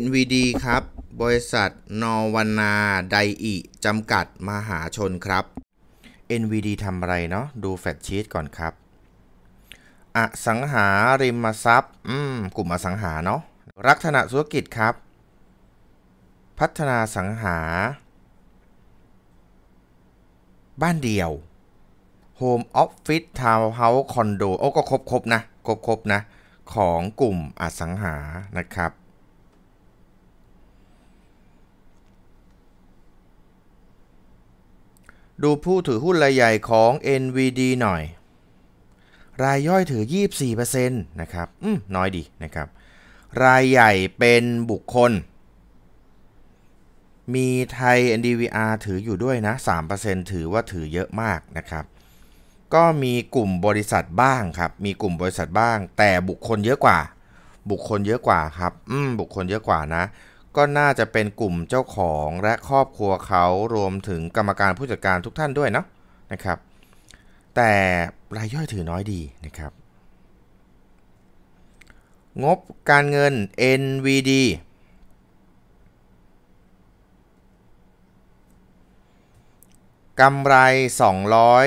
NVD ครับ บริษัท นวนาไดอิ จำกัด มหาชนครับ NVD ทำอะไรเนาะ ดูแฟชชีตก่อนครับ อสังหาริมทรัพย์ กลุ่มอสังหาเนาะลักษณะธุรกิจครับ พัฒนาสังหา บ้านเดี่ยว โฮมออฟฟิศ ทาวน์เฮาส์ คอนโด โอ้ ก็ครบครบนะ ครบครบนะ ของกลุ่มอสังหานะครับดูผู้ถือหุ้นรายใหญ่ของ NVD หน่อย รายย่อยถือ 24%นะครับ อืมน้อยดีนะครับ รายใหญ่เป็นบุคคล มีไทย NDVR ถืออยู่ด้วยนะ 3%ถือว่าถือเยอะมากนะครับ ก็มีกลุ่มบริษัทบ้างครับ มีกลุ่มบริษัทบ้าง แต่บุคคลเยอะกว่า บุคคลเยอะกว่าครับ อืมบุคคลเยอะกว่านะก็น่าจะเป็นกลุ่มเจ้าของและครอบครัวเขารวมถึงกรรมการผู้จัดการทุกท่านด้วยเนาะนะครับ แต่รายย่อยถือน้อยดีนะครับ งบการเงิน NVD กำไร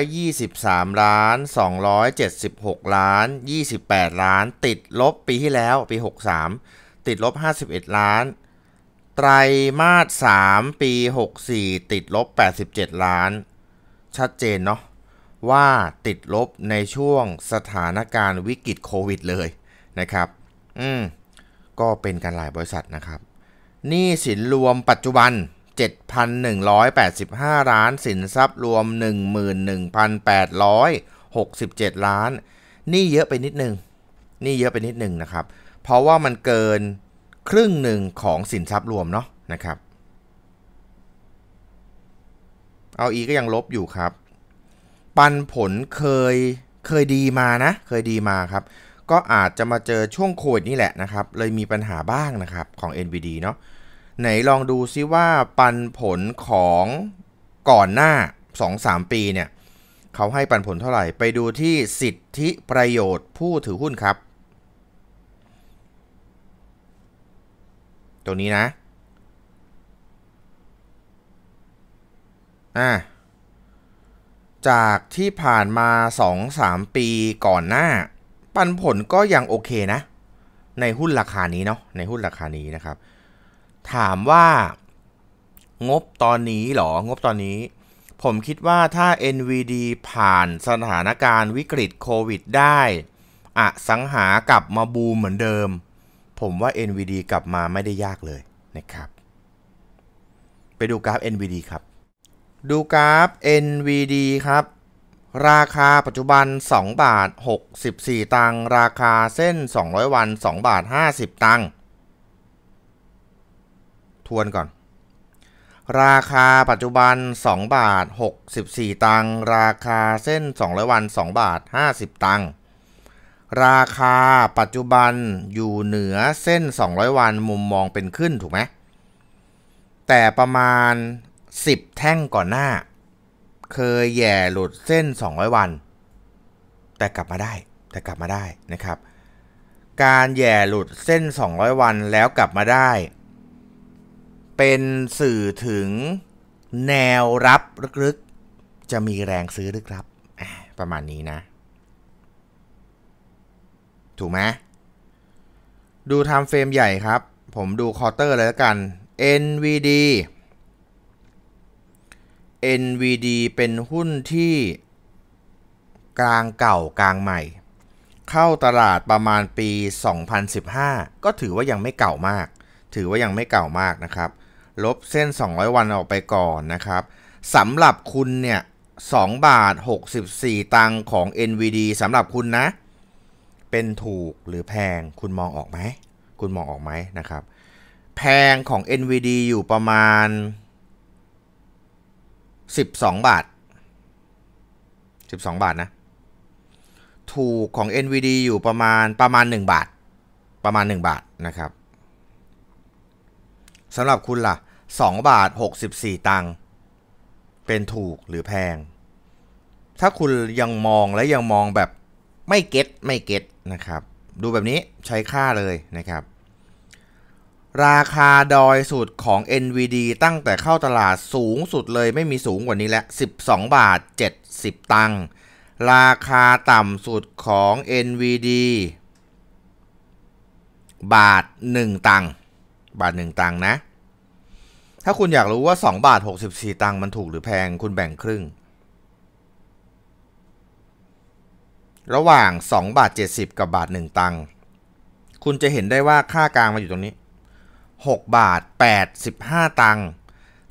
223 ล้าน 276 ล้าน 28 ล้าน ติดลบปีที่แล้วปี 63 ติดลบ 51 ล้านไตรมาสสามปีหกสี่ติดลบแปดสิบเจ็ดล้าน ชัดเจนเนาะว่าติดลบในช่วงสถานการณ์วิกฤตโควิดเลยนะครับ อืมก็เป็นกันหลายบริษัทนะครับหนี้สินรวมปัจจุบัน 7,185 ล้าน สินทรัพย์รวม 11,867 ล้าน นี่เยอะไปนิดนึงนี่เยอะไปนิดนึงนะครับ เพราะว่ามันเกินครึ่งหนึ่งของสินทรัพย์รวมเนาะนะครับ เอาอีก็ยังลบอยู่ครับ ปันผลเคยเคยดีมานะ เคยดีมาครับ ก็อาจจะมาเจอช่วงโควิดนี่แหละนะครับเลยมีปัญหาบ้างนะครับของ n v d เนาะไหนลองดูซิว่าปันผลของก่อนหน้า 2-3 ปีเนี่ยเขาให้ปันผลเท่าไหร่ ไปดูที่สิทธิประโยชน์ผู้ถือหุ้นครับตัวนี้นะ อ่า จากที่ผ่านมา 2-3 ปีก่อนหน้า ปันผลก็ยังโอเคนะ ในหุ้นราคานี้เนาะในหุ้นราคานี้นะครับ ถามว่างบตอนนี้หรอ งบตอนนี้ ผมคิดว่าถ้า NVD ผ่านสถานการณ์วิกฤตโควิดได้อสังหากลับมาบูมเหมือนเดิมผมว่า NVD กลับมาไม่ได้ยากเลยนะครับ ไปดูกราฟ NVD ครับ ดูกราฟ NVD ครับ ราคาปัจจุบัน2 บาท 64 ตังค์ ราคาเส้น200วัน2 บาท 50 ตังค์ ทวนก่อน ราคาปัจจุบัน 2 บาท 64 ตังค์ ราคาเส้น200วัน2บาท50 ตังค์ราคาปัจจุบันอยู่เหนือเส้น 200 วัน มุมมองเป็นขึ้นถูกไหม แต่ประมาณ 10 แท่งก่อนหน้า เคยแย่หลุดเส้น 200 วัน แต่กลับมาได้ แต่กลับมาได้นะครับ การแย่หลุดเส้น 200 วันแล้วกลับมาได้ เป็นสื่อถึงแนวรับลึกๆจะมีแรงซื้อหรือครับ ประมาณนี้นะถูกไหมดูไทม์เฟรมใหญ่ครับ ผมดูคอเตอร์เลยแล้วกัน NVD NVD เป็นหุ้นที่กลางเก่ากลางใหม่ เข้าตลาดประมาณปี 2015 ก็ถือว่ายังไม่เก่ามาก ถือว่ายังไม่เก่ามากนะครับ ลบเส้น 200 วันออกไปก่อนนะครับ สำหรับคุณเนี่ย 2 บาท 64 ตังของ NVD สำหรับคุณนะเป็นถูกหรือแพงคุณมองออกไหม คุณมองออกไหมนะครับแพงของ NVD อยู่ประมาณ 12 บาท 12 บาทนะ ถูกของ NVD อยู่ประมาณประมาณ 1 บาทประมาณ 1 บาทนะครับสำหรับคุณล่ะ 2 บาท 64ตังค์เป็นถูกหรือแพง ถ้าคุณยังมองและยังมองแบบไม่เก็ตไม่เก็ตนะครับ ดูแบบนี้ใช้ค่าเลยนะครับ ราคาดอยสุดของ NVD ตั้งแต่เข้าตลาดสูงสุดเลย ไม่มีสูงกว่านี้แล้ว12 บาท 70 ตังค์ราคาต่ำสุดของ NVD บาท 1 ตังค์บาท 1 ตังค์นะ ถ้าคุณอยากรู้ว่า 2 บาท 64 ตังค์มันถูกหรือแพงคุณแบ่งครึ่งระหว่าง 2 บาท 70 กับบาท 1 ตังค์คุณจะเห็นได้ว่าค่ากลางมาอยู่ตรงนี้ 6 บาท 85 ตังค์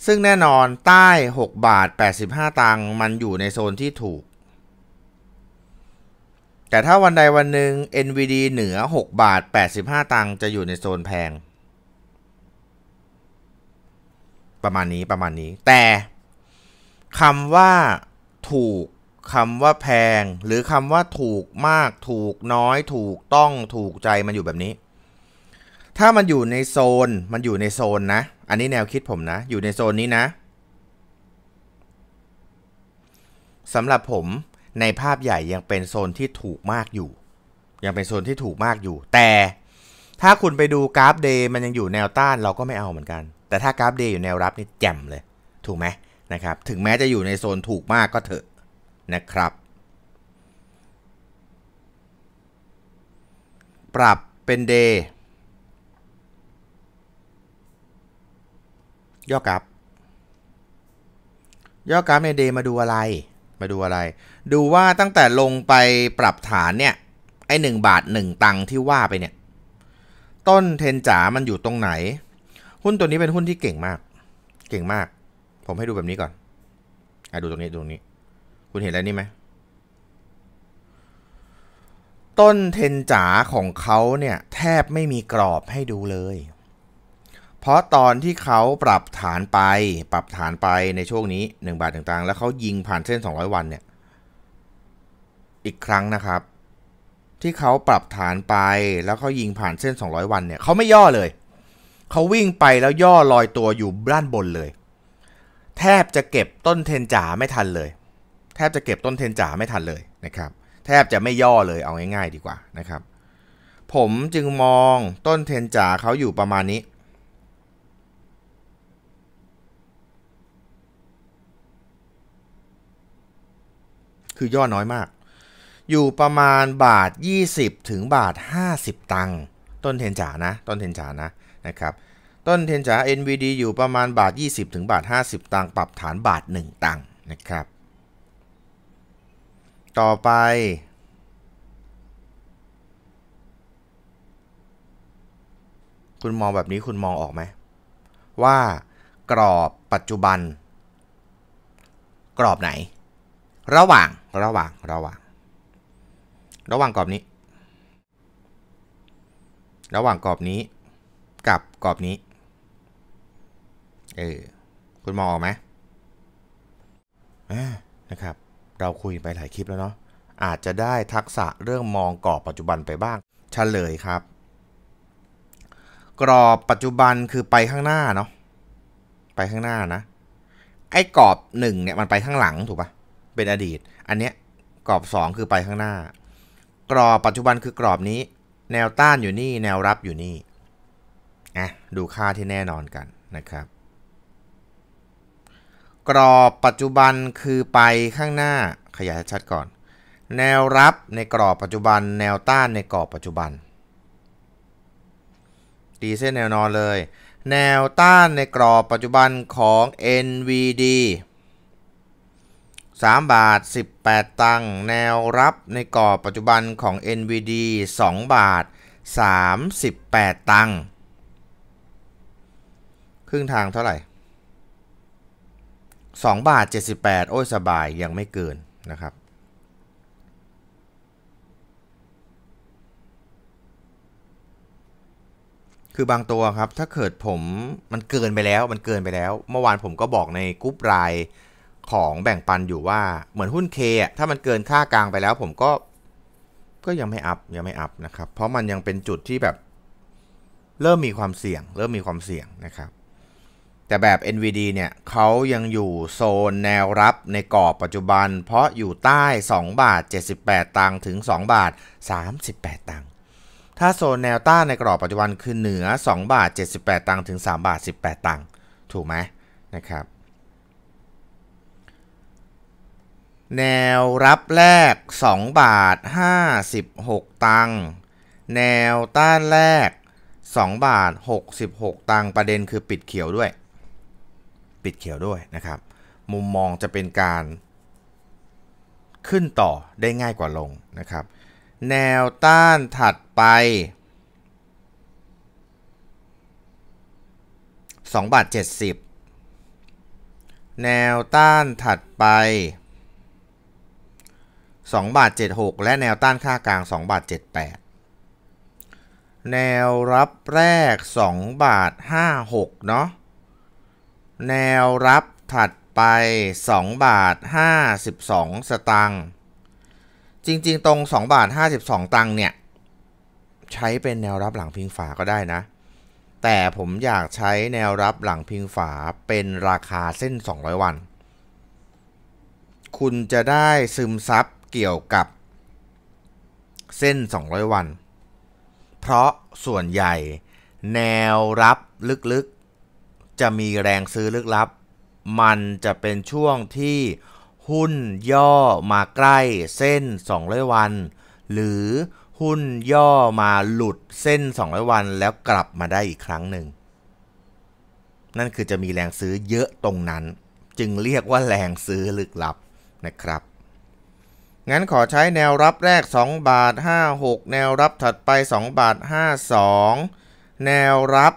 ซึ่งแน่นอนใต้ 6 บาท 85 ตังค์มันอยู่ในโซนที่ถูก แต่ถ้าวันใดวันหนึ่ง NVD เหนือ 6 บาท 85 ตังค์จะอยู่ในโซนแพง ประมาณนี้ประมาณนี้ แต่คำว่าถูกคำว่าแพงหรือคำว่าถูกมากถูกน้อย ถูกต้องถูกใจมันอยู่แบบนี้ ถ้ามันอยู่ในโซนมันอยู่ในโซนนะ อันนี้แนวคิดผมนะ อยู่ในโซนนี้นะสำหรับผมในภาพใหญ่ยังเป็นโซนที่ถูกมากอยู่ ยังเป็นโซนที่ถูกมากอยู่ แต่ถ้าคุณไปดูกราฟเดย์มันยังอยู่แนวต้านเราก็ไม่เอาเหมือนกัน แต่ถ้ากราฟเดย์อยู่แนวรับนี่แจ่มเลยถูกไหมนะครับถึงแม้จะอยู่ในโซนถูกมากก็เถอะนะครับ ปรับเป็น day ย่อกราฟย่อกราฟใน day มาดูอะไร มาดูอะไร ดูว่าตั้งแต่ลงไปปรับฐานเนี่ยไอหนึ่งบาทหนึ่งตังที่ว่าไปเนี่ย ต้นเทนจ๋ามันอยู่ตรงไหน หุ้นตัวนี้เป็นหุ้นที่เก่งมาก เก่งมาก ผมให้ดูแบบนี้ก่อนอ่ะดูตรงนี้ดูตรงนี้คุณเห็นอะไรนี่ไหมต้นเทนจ๋าของเขาเนี่ย แทบไม่มีกรอบให้ดูเลย เพราะตอนที่เขาปรับฐานไป ปรับฐานไปในช่วงนี้ 1 บาทต่างๆ แล้วเขายิงผ่านเส้น 200 วันเนี่ย อีกครั้งนะครับ ที่เขาปรับฐานไปแล้วเขายิงผ่านเส้น 200 วันเนี่ยเขาไม่ย่อเลย เขาวิ่งไปแล้วย่อลอยตัวอยู่ด้านบนเลย แทบจะเก็บต้นเทนจ๋าไม่ทันเลยแทบจะเก็บต้นเทนจ่าไม่ทันเลยนะครับ แทบจะไม่ย่อเลย เอาง่าย ๆ ดีกว่านะครับ ผมจึงมองต้นเทนจ่าเขาอยู่ประมาณนี้ คือย่อน้อยมาก อยู่ประมาณบาท 20 ถึงบาท 50 ตังค์ ต้นเทนจ่านะ ต้นเทนจ่านะ นะครับ ต้นเทนจ่า NVD อยู่ประมาณบาท 20ถึงบาท 50 ตังค์ปรับฐานบาท 1 ตังค์นะครับต่อไป คุณมองแบบนี้คุณมองออกไหม ว่ากรอบปัจจุบัน กรอบไหน ระหว่างระหว่างระหว่าง ระหว่างกรอบนี้ ระหว่างกรอบนี้ กับกรอบนี้ เออ คุณมองออกไหมนะครับเราคุยไปหลายคลิปแล้วเนาะอาจจะได้ทักษะเรื่องมองกรอบปัจจุบันไปบ้างเฉลยครับ กรอบปัจจุบันคือไปข้างหน้าเนาะไปข้างหน้านะ ไอ้กรอบหนึ่งเนี่ยมันไปข้างหลังถูกปะเป็นอดีต อันเนี้ยกรอบสองคือไปข้างหน้า กรอบปัจจุบันคือกรอบนี้ แนวต้านอยู่นี่แนวรับอยู่นี่อ่ะดูค่าที่แน่นอนกันนะครับกรอบปัจจุบันคือไปข้างหน้าขยายชัดก่อน แนวรับในกรอบปัจจุบัน แนวต้านในกรอบปัจจุบันตีเส้นแนวนอนเลย แนวต้านในกรอบปัจจุบันของ NVD 3 บาท 18 ตังค์แนวรับในกรอบปัจจุบันของ NVD 2บาท38 ตังค์ครึ่งทางเท่าไหร่2บาท78 โอ้ย สบายยังไม่เกินนะครับ คือบางตัวครับถ้าเกิดผมมันเกินไปแล้วมันเกินไปแล้ว เมื่อวานผมก็บอกในกรุ๊ปรายของแบ่งปันอยู่ว่าเหมือนหุ้นเคถ้ามันเกินค่ากลางไปแล้ว ผมก็ก็ยังไม่อัพยังไม่อัพนะครับเพราะมันยังเป็นจุดที่แบบเริ่มมีความเสี่ยงเริ่มมีความเสี่ยงนะครับแต่แบบ NVD เนี่ยเขายังอยู่โซนแนวรับในกรอบปัจจุบัน เพราะอยู่ใต้ 2 บาท 78 ตังค์ถึง 2 บาท 38 ตังค์ ถ้าโซนแนวต้านในกรอบปัจจุบันคือเหนือ 2 บาท 78 ตังค์ถึง 3 บาท 18 ตังค์ถูกไหมนะครับแนวรับแรก 2 บาท 56 ตังค์แนวต้านแรก 2 บาท 66 ตังค์ประเด็นคือปิดเขียวด้วยปิดเขียวด้วยนะครับ มุมมองจะเป็นการ ขึ้นต่อได้ง่ายกว่าลงนะครับ แนวต้านถัดไป 2 บาท 70 แนวต้านถัดไป 2บาท76 และแนวต้านค่ากลาง 2 บาท 78 แนวรับแรก 2บาท56 เนาะแนวรับถัดไป 2 บาท 52 สตังค์จริงๆตรง 2 บาท 52 ตังค์เนี่ย ใช้เป็นแนวรับหลังพิงฝาก็ได้นะ แต่ผมอยากใช้แนวรับหลังพิงฝาเป็นราคาเส้น 200 วัน คุณจะได้ซึม ซับเกี่ยวกับเส้น 200 วัน เพราะส่วนใหญ่ แนวรับลึก ๆจะมีแรงซื้อลึกลับ มันจะเป็นช่วงที่หุ้นย่อมาใกล้เส้น 200 วัน หรือหุ้นย่อมาหลุดเส้น 200 วันแล้วกลับมาได้อีกครั้งหนึ่ง นั่นคือจะมีแรงซื้อเยอะตรงนั้น จึงเรียกว่า แรงซื้อลึกลับ นะครับ งั้นขอใช้แนวรับแรก 2 บาท 56 แนวรับถัดไป 2 บาท 52 แนวรับ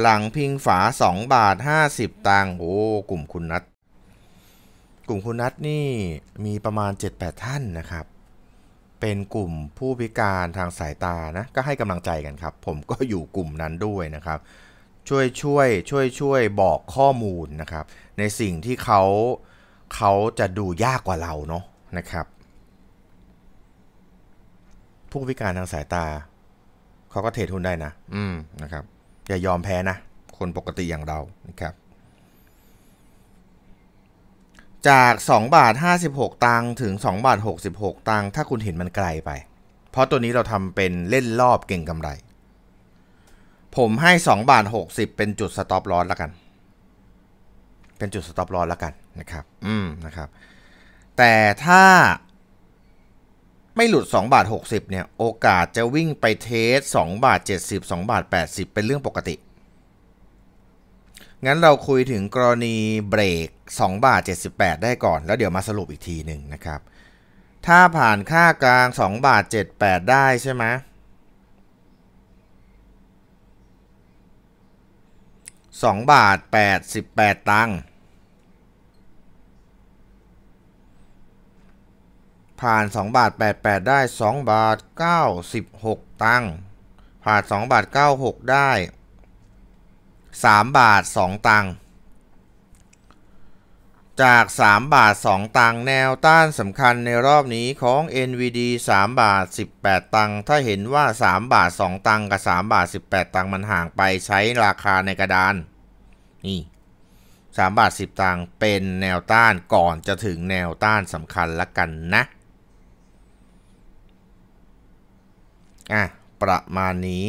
หลังพิงฝา2บาท50 ตังค์โอ้กลุ่มคุณนัท กลุ่มคุณนัทนี่มีประมาณ7-8 ท่านนะครับ เป็นกลุ่มผู้พิการทางสายตานะ ก็ให้กำลังใจกันครับ ผมก็อยู่กลุ่มนั้นด้วยนะครับ ช่วยช่วยช่วยช่วยบอกข้อมูลนะครับ ในสิ่งที่เขาเขาจะดูยากกว่าเราเนาะนะครับ ผู้พิการทางสายตาเขาก็เทรดหุ้นได้นะ อืมนะครับอย่ายอมแพ้นะ คนปกติอย่างเรานะครับ จาก 2บาท56 ตังถึง 2 บาท 66 ตังถ้าคุณเห็นมันไกลไป เพราะตัวนี้เราทำเป็นเล่นรอบเก่งกำไร ผมให้2บาท 60 เป็นจุดสต็อปลอสละกัน เป็นจุดสต็อปลอสละกันนะครับ อืมนะครับ แต่ถ้าไม่หลุด2บาท 60 เนี่ย โอกาสจะวิ่งไปเทส2บาท 70 2บาท 80 เป็นเรื่องปกติ งั้นเราคุยถึงกรณีเบรก2บาท 78 ได้ก่อน แล้วเดี๋ยวมาสรุปอีกทีหนึ่งนะครับ ถ้าผ่านค่ากลาง 2 บาท 78 ได้ใช่ไหมสองบาทแแปดสิบปดตังค์ผ่าน2บาท88ได้2บาท96 ตังค์ผ่าน2บาท96ได้3บาท2ตังค์จาก3บาท2ตังค์แนวต้านสำคัญในรอบนี้ของ NVD 3บาท18 ตังค์ถ้าเห็นว่า3บาท2ตังค์กับ3บาท18 ตังค์มันห่างไปใช้ราคาในกระดานนี่3บาท10 ตังค์เป็นแนวต้านก่อนจะถึงแนวต้านสำคัญละกันนะอ่ะ ประมาณนี้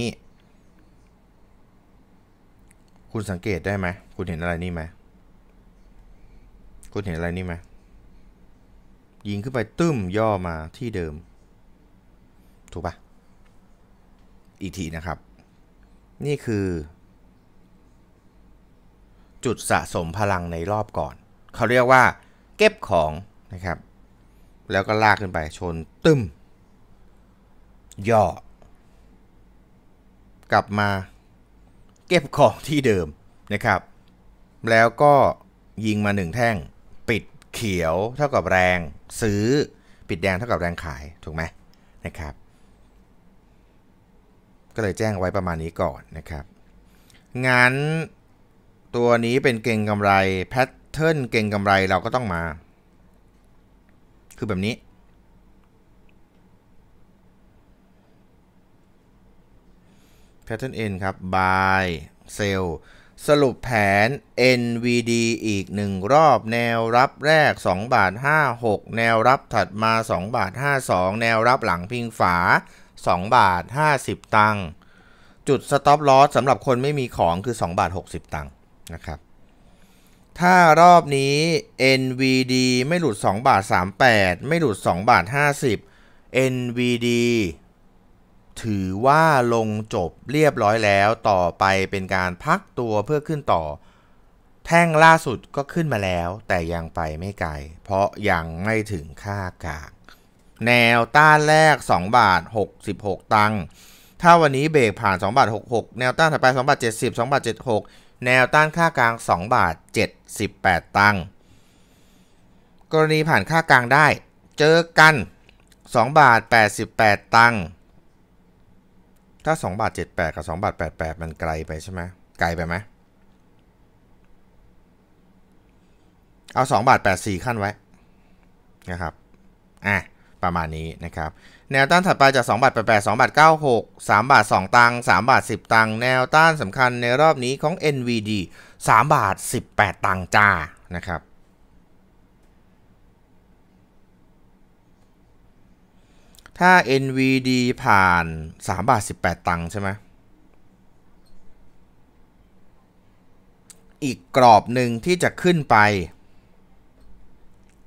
คุณสังเกตได้ไหมคุณเห็นอะไรนี่ไหมคุณเห็นอะไรนี่ไหมยิงขึ้นไปตึ้ม ย่อมาที่เดิม ถูกปะอีกทีนะครับ นี่คือ จุดสะสมพลังในรอบก่อน เขาเรียกว่าเก็บของนะครับ แล้วก็ลากขึ้นไปชน ตึ้ม ย่อกลับมาเก็บของที่เดิมนะครับแล้วก็ยิงมาหนึ่งแท่ง ปิดเขียวเท่ากับแรงซื้อปิดแดงเท่ากับแรงขายถูกไหมนะครับ ก็เลยแจ้งไว้ประมาณนี้ก่อนนะครับ งั้นตัวนี้เป็นเก่งกำไรแพทเทิร์นเก่งกำไรเราก็ต้องมา คือแบบนี้ pattern n ครับ buy sell สรุปแผน NVD อีกหนึ่งรอบแนวรับแรก 2 บาท56 แนวรับถัดมา 2 บาท 52 แนวรับหลังพิงฝา 2 บาท 50 ตังค์จุดสต็อปลอสสำหรับคนไม่มีของคือ 2 บาท 60 ตังค์นะครับ ถ้ารอบนี้ NVD ไม่หลุด 2 บาท 38 ไม่หลุด 2 บาท 50 NVD ถือว่าลงจบเรียบร้อยแล้วต่อไปเป็นการพักตัวเพื่อขึ้นต่อ แท่งล่าสุดก็ขึ้นมาแล้ว แต่ยังไปไม่ไกลเพราะยังไม่ถึงค่ากางแนวต้านแรก2บาท66 ตังค์ถ้าวันนี้เบรกผ่าน2บาท66 แนวต้านถัดไป2บาท70 2บาท76แนวต้านค่ากลาง2บาท78 ตังค์กรณีผ่านค่ากลางได้ เจอกัน2บาท88 ตังค์ถ้า2บาท78 กับ2 บาท88 มันไกลไปใช่ไหมไกลไปไหมเอา 2 บาท84 ขั้นไว้นะครับ อ่ะ ประมาณนี้นะครับ แนวต้านถัดไปจาก 2 บาท88 2บาท96 3 บาท 2 ตังค์3บาท10 ตังค์แนวต้านสำคัญในรอบนี้ของ NVD 3 บาท 18 ตังค์จ้านะครับถ้า NVD ผ่าน 3 บาท 18 ตังค์ใช่ไหมอีกกรอบหนึ่งที่จะขึ้นไป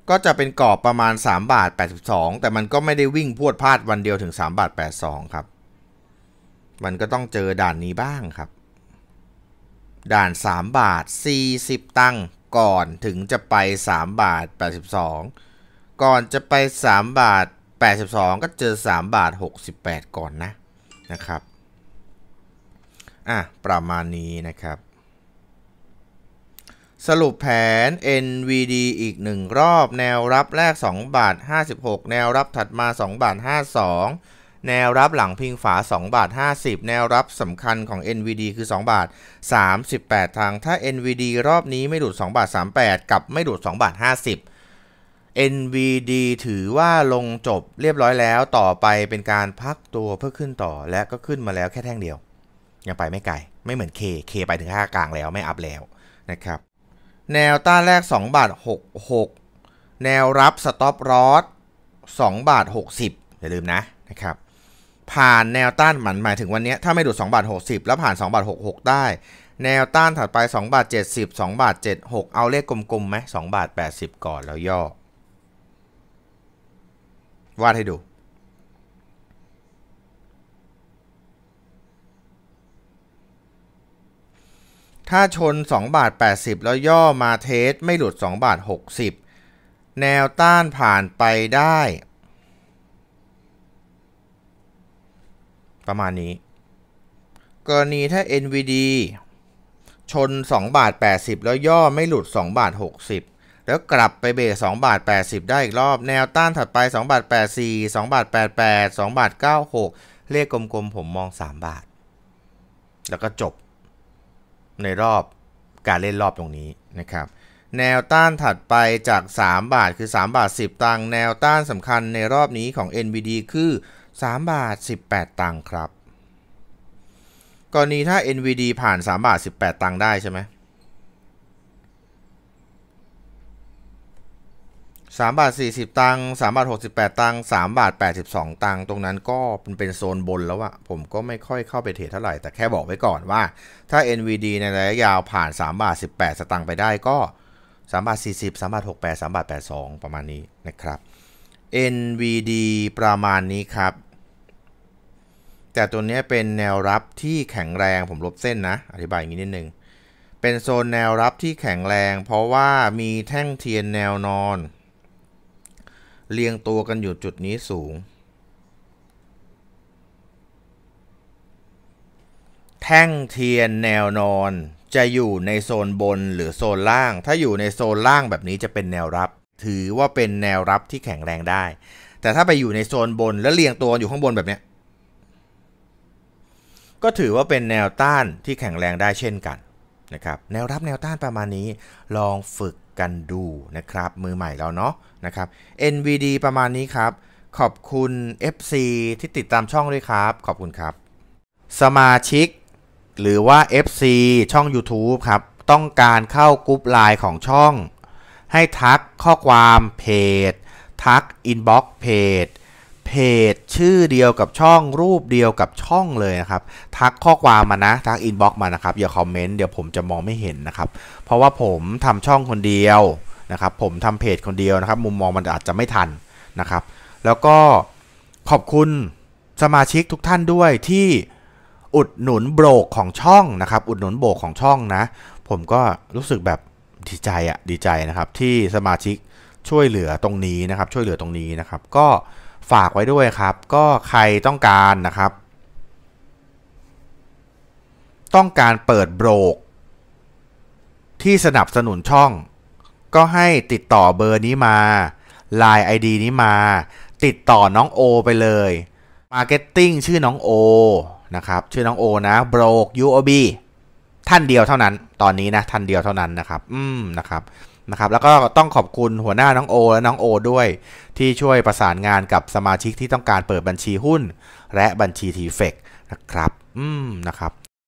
ก็จะเป็นกรอบประมาณ 3 บาท 82 แต่มันก็ไม่ได้วิ่งพวดพลาดวันเดียวถึง 3 บาท82 ครับ มันก็ต้องเจอด่านนี้บ้างครับ ด่าน 3 บาท 40 ตังค์ก่อนถึงจะไป 3 บาท 82 ก่อนจะไป 3 บาท82 ก็เจอ 3 บาท 68 ก่อนนะ นะครับ อ่ะ ประมาณนี้นะครับ สรุปแผน NVD อีก 1 รอบแนวรับแรก 2 บาท 56 แนวรับถัดมา 2 บาท 52 แนวรับหลังพิงฝา 2 บาท 50 แนวรับสำคัญของ NVD คือ 2 บาท 38 ทาง ถ้า NVD รอบนี้ไม่ดูุด2บาท38 กับไม่ดูุด2บาท50 NVD ถือว่าลงจบเรียบร้อยแล้ว ต่อไปเป็นการพักตัวเพื่อขึ้นต่อและก็ขึ้นมาแล้วแค่แท่งเดียว ยังไปไม่ไกล ไม่เหมือน K K ไปถึงค่ากลางแล้วไม่อัพแล้ว นะครับ แนวต้านแรก 2บาท66แนวรับสต็อปรอส2บาท 60อย่าลืมนะนะครับ ผ่านแนวต้านหมันหมายถึงวันนี้ถ้าไม่ดูด2บาท 60 แล้วผ่าน2บาท66ได้ แนวต้านถัดไป2บาท70 2บาท76 เอาเลขกลมๆไหม2บาท80 ก่อนแล้วย่อวาดให้ดู ถ้าชน 2 บาท 80 แล้วย่อมาเทส ไม่หลุด 2 บาท 60 แนวต้านผ่านไปได้ ประมาณนี้กรณีถ้า NVD ชน 2 บาท 80 แล้วย่อไม่หลุด 2 บาท 60แล้วกลับไปเบรก2บาท80 ได้อีกรอบ แนวต้านถัดไป2บาท84 2บาท88 2บาท96เลขกลมๆผมมอง 3 บาท แล้วก็จบในรอบการเล่นรอบตรงนี้นะครับแนวต้านถัดไปจาก 3 บาทคือ 3 บาท 10 ตังค์แนวต้านสำคัญในรอบนี้ของ NVD คือ 3 บาท 18 ตังค์ครับ กรณีถ้า NVD ผ่าน3บาท18 ตังค์ได้ใช่ไหมสามบาทสี่สิบตังสามบาทหกสิบแปดตังสามบาทแปดสิบสองตังตรงนั้นก็มันเป็นโซนบนแล้วอะผมก็ไม่ค่อยเข้าไปเทรดเท่าไหร่ แต่แค่บอกไว้ก่อนว่า ถ้า NVD ในระยะยาวผ่านสามบาทสิบแปดสตังไปได้ก็สามบาทสี่สิบสามบาทหกแปดสามบาทแปดสองประมาณนี้นะครับ NVD ประมาณนี้ครับ แต่ตัวนี้เป็นแนวรับที่แข็งแรง ผมลบเส้นนะ อธิบายอย่างนี้นิดนึง เป็นโซนแนวรับที่แข็งแรง เพราะว่ามีแท่งเทียนแนวนอนเรียงตัวกันอยู่จุดนี้สูง แท่งเทียนแนวนอนจะอยู่ในโซนบนหรือโซนล่าง ถ้าอยู่ในโซนล่างแบบนี้จะเป็นแนวรับ ถือว่าเป็นแนวรับที่แข็งแรงได้ แต่ถ้าไปอยู่ในโซนบนแล้วเรียงตัวอยู่ข้างบนแบบนี้ ก็ถือว่าเป็นแนวต้านที่แข็งแรงได้เช่นกันนะครับ แนวรับแนวต้านประมาณนี้ลองฝึกกันดูนะครับมือใหม่เราเนาะนะครับ NVD ประมาณนี้ครับขอบคุณ FC ที่ติดตามช่องด้วยครับขอบคุณครับสมาชิกหรือว่า FC ช่อง YouTube ครับต้องการเข้ากรุ๊ปไลน์ของช่องให้ทักข้อความเพจ ทักอินบ็อกซ์เพจเพจชื่อเดียวกับช่องรูปเดียวกับช่องเลยนะครับ ทักข้อความมานะทักอินบ็อกซ์มานะครับอย่าคอมเมนต์เดี๋ยวผมจะมองไม่เห็นนะครับ เพราะว่าผมทำ ช่องคนเดียวนะครับผมทำเพจคนเดียวนะครับ มุมมองมันอาจจะไม่ทันนะครับ แล้วก็ขอบคุณสมาชิกทุกท่านด้วยที่อุดหนุนโบรกของช่องนะครับ อุดหนุนโบกของช่องนะ ผมก็รู้สึกแบบดีใจอะดีใจนะครับ ที่สมาชิกช่วยเหลือตรงนี้นะครับช่วยเหลือตรงนี้นะครับ ก็ฝากไว้ด้วยครับ ก็ใครต้องการนะครับ ต้องการเปิดโบรก ที่สนับสนุนช่อง ก็ให้ติดต่อเบอร์นี้มา Line ID นี้มา ติดต่อน้องโอไปเลย Marketing ชื่อน้องโอนะครับ ชื่อน้องโอนะโบรก UOB ท่านเดียวเท่านั้น ตอนนี้นะ ท่านเดียวเท่านั้นนะครับ อืมนะครับนะครับแล้วก็ต้องขอบคุณหัวหน้าน้องโอและน้องโอด้วย ที่ช่วยประสานงานกับสมาชิกที่ต้องการเปิดบัญชีหุ้น และบัญชีทีเฟกนะครับ อืมนะครับ